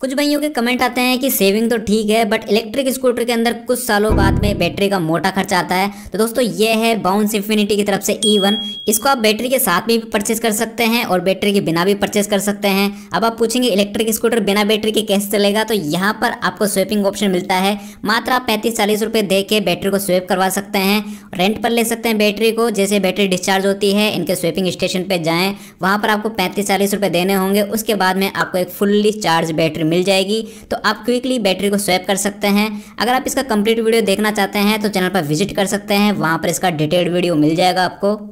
कुछ भाइयों के कमेंट आते हैं कि सेविंग तो ठीक है बट इलेक्ट्रिक स्कूटर के अंदर कुछ सालों बाद में बैटरी का मोटा खर्चा आता है तो दोस्तों ये है बाउंस इन्फिनिटी की तरफ से ई e वन इसको आप बैटरी के साथ में भी परचेस कर सकते हैं और बैटरी के बिना भी परचेस कर सकते हैं अब आप पूछेंगे इलेक्ट्रिक स्कूटर बिना बैटरी के कैसे चलेगा तो यहाँ पर आपको स्वेपिंग ऑप्शन मिलता है मात्र आप पैंतीस चालीस रुपये दे के बैटरी को स्वेप करवा सकते हैं रेंट पर ले सकते हैं बैटरी को जैसे बैटरी डिस्चार्ज होती है इनके स्वेपिंग स्टेशन पर जाएँ वहाँ पर आपको पैंतीस चालीस रुपये देने होंगे उसके बाद में आपको एक फुल्ली चार्ज बैटरी मिल जाएगी तो आप क्विकली बैटरी को स्वैप कर सकते हैं अगर आप इसका कंप्लीट वीडियो देखना चाहते हैं तो चैनल पर विजिट कर सकते हैं वहाँ पर इसका डिटेल्ड वीडियो मिल जाएगा आपको